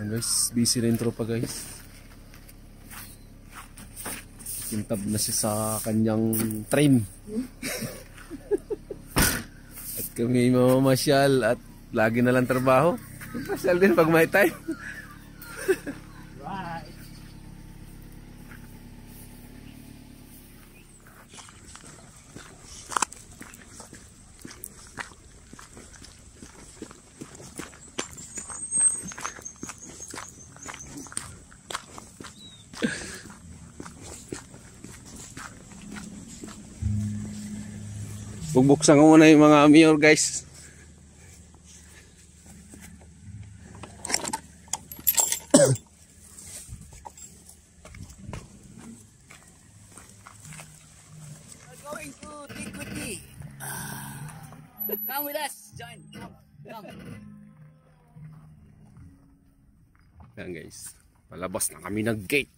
Yan guys, busy rin tropa guys. Kintab na siya sa kanyang train. Hmm? at kami mamamasyal at lagi na lang trabaho. Pasyal din pag may time. Bubuksan ko muna yung mga mirror guys. going to Tikuti. Come with us, join. Come. Yan guys, palabas na kami ng gate.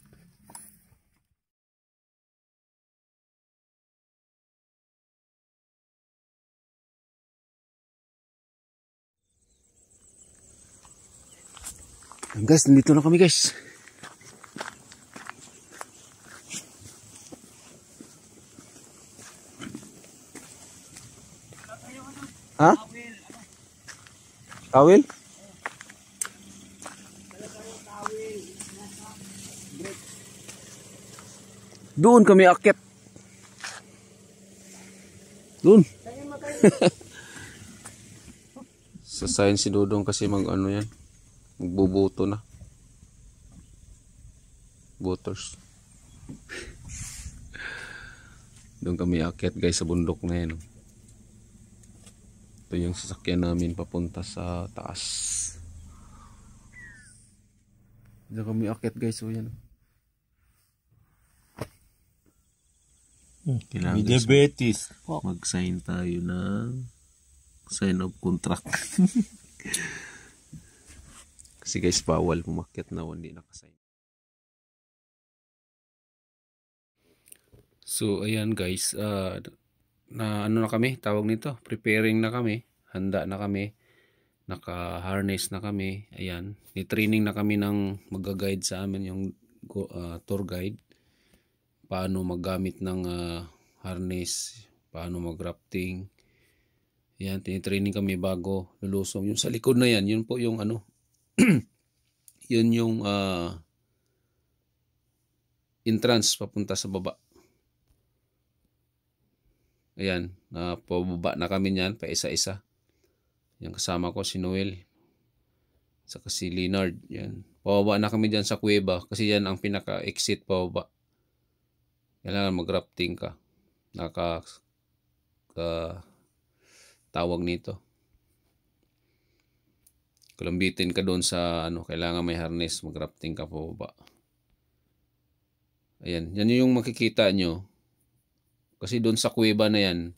Guys, nandito na kami guys. Ha? Tawil? Doon kami akit. Doon. Sa science si Dodong kasi mag ano yan. Magbubuto na. Butters. Doon kami akit guys sa bundok na yan. Oh. Ito yung sasakyan namin papunta sa taas. Diyan kami akit guys. O oh, yan. Oh. Hmm. Kailangan May diabetes. Mag-sign tayo ng sign of contract. Kasi guys, bawal umakyat na hindi nakasign. So, ayan guys, uh, na ano na kami, tawag nito, preparing na kami, handa na kami, naka-harness na kami, ayan, ni-training na kami ng mag-guide sa amin yung uh, tour guide, paano maggamit ng uh, harness, paano mag-rafting, ayan, tinitraining kami bago lulusong, yung sa likod na yan, yun po yung ano, yun yung uh, entrance papunta sa baba. Ayan, uh, pababa na kami niyan pa isa-isa. Yung kasama ko si Noel. Saka si Leonard. Yan. Pababa na kami diyan sa kuweba kasi yan ang pinaka-exit pababa. Kailangan mag-rafting ka. Naka uh, ah, tawag nito. Kulambitin ka doon sa ano, kailangan may harness, mag ka po ba. Ayan, yan yung makikita nyo. Kasi doon sa kuweba na yan,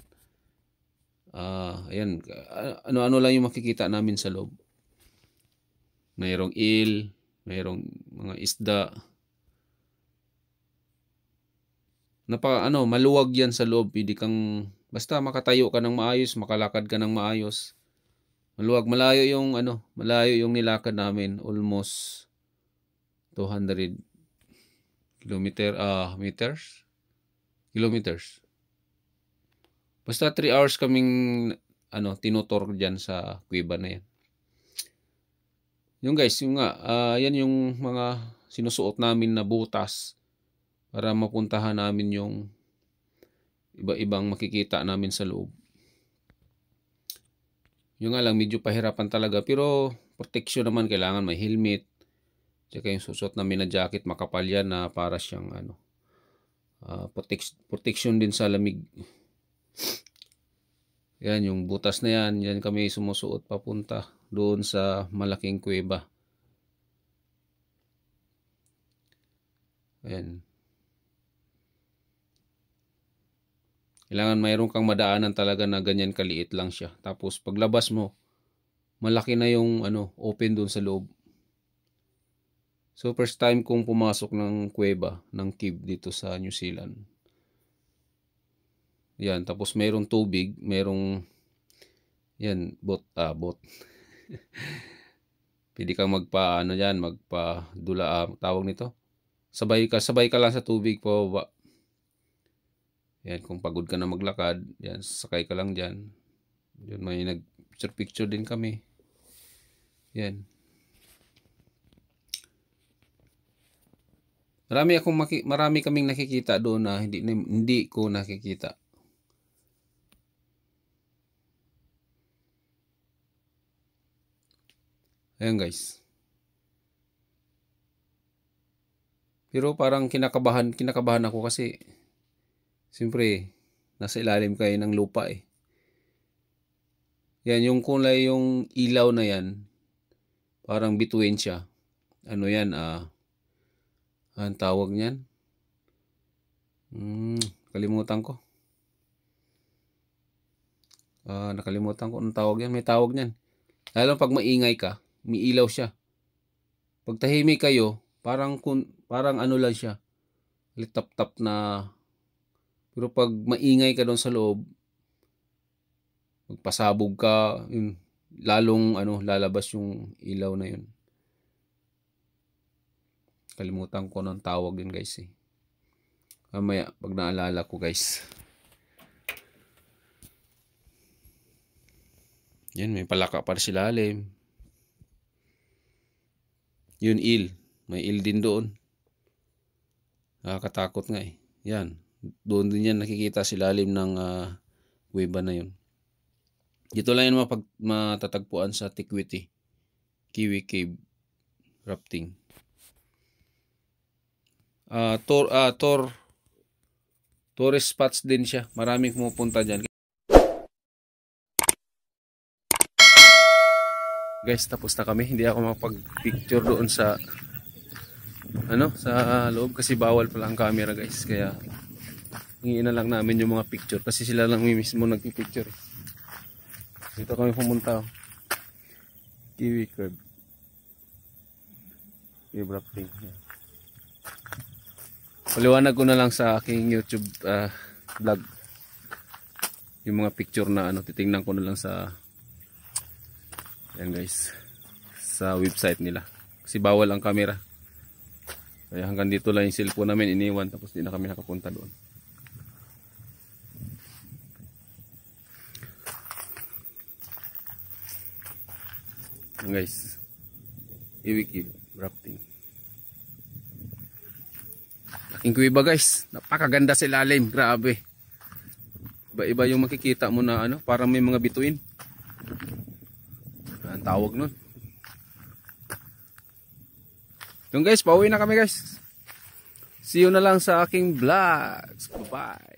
uh, ayan, ano-ano lang yung makikita namin sa loob. Mayroong il, mayroong mga isda. Napaka, ano, maluwag yan sa loob. Hindi kang, basta makatayo ka ng maayos, makalakad ka ng maayos. Maluwag, malayo yung ano, malayo yung nilakad namin, almost 200 kilometer ah uh, meters. Kilometers. Basta 3 hours kaming ano, tinutor diyan sa kuweba na yan. Yung guys, yung nga, uh, yan yung mga sinusuot namin na butas para mapuntahan namin yung iba-ibang makikita namin sa loob. Yung nga lang, medyo pahirapan talaga. Pero, protection naman kailangan. May helmet. Tsaka yung susot na mina jacket, makapal yan na para siyang ano, uh, ah, protect, protection din sa lamig. yan, yung butas na yan. Yan kami sumusuot papunta doon sa malaking kuweba. Ayan. Kailangan mayroon kang madaanan talaga na ganyan kaliit lang siya. Tapos paglabas mo, malaki na yung ano, open doon sa loob. So first time kong pumasok ng kuweba, ng cave dito sa New Zealand. Yan, tapos mayroong tubig, mayroong yan, bot, ah, bot. Pwede kang magpa, ano yan, magpa, dula, ah, tawag nito. Sabay ka, sabay ka lang sa tubig po, yan, kung pagod ka na maglakad, yan, sakay ka lang dyan. Yan, may nag-picture-picture din kami. Yan. Marami akong marami kaming nakikita doon na hindi hindi ko nakikita. Ayan guys. Pero parang kinakabahan, kinakabahan ako kasi Siyempre, nasa ilalim kayo ng lupa eh. Yan, yung kulay, yung ilaw na yan, parang bituin siya. Ano yan, ah, ang tawag niyan? Hmm, kalimutan ko. Ah, nakalimutan ko anong tawag yan. May tawag niyan. Lalo pag maingay ka, umiilaw siya. Pag tahimik kayo, parang kun, parang ano lang siya. Litap-tap na pero pag maingay ka doon sa loob, magpasabog ka, yun, lalong ano, lalabas yung ilaw na yun. Kalimutan ko ng tawag yun guys eh. Mamaya, pag naalala ko guys. Yan, may palaka para sa lalim. Yun il. May il din doon. Nakakatakot nga eh. Yan doon din yan nakikita sa ilalim ng uh, na yun. Dito lang yan mapag, matatagpuan sa Tikwiti, Kiwi Cave Rafting. Uh, ah, tour, uh, ah, tour, tourist spots din siya. Maraming pumupunta dyan. Guys, tapos na kami. Hindi ako makapag-picture doon sa ano, sa loob kasi bawal pala ang camera, guys. Kaya hingiin na lang namin yung mga picture kasi sila lang mismo nagpipicture eh. dito kami pumunta oh. kiwi curb kiwi black thing yeah. paliwanag ko na lang sa aking youtube uh, vlog yung mga picture na ano titingnan ko na lang sa yan guys sa website nila kasi bawal ang camera kaya hanggang dito lang yung cellphone namin iniwan tapos di na kami nakapunta doon guys iwiki rafting laking kuiba guys napakaganda sa ilalim grabe iba iba yung makikita mo na ano parang may mga bituin ang tawag nun yun guys pauwi na kami guys see you na lang sa aking vlogs bye bye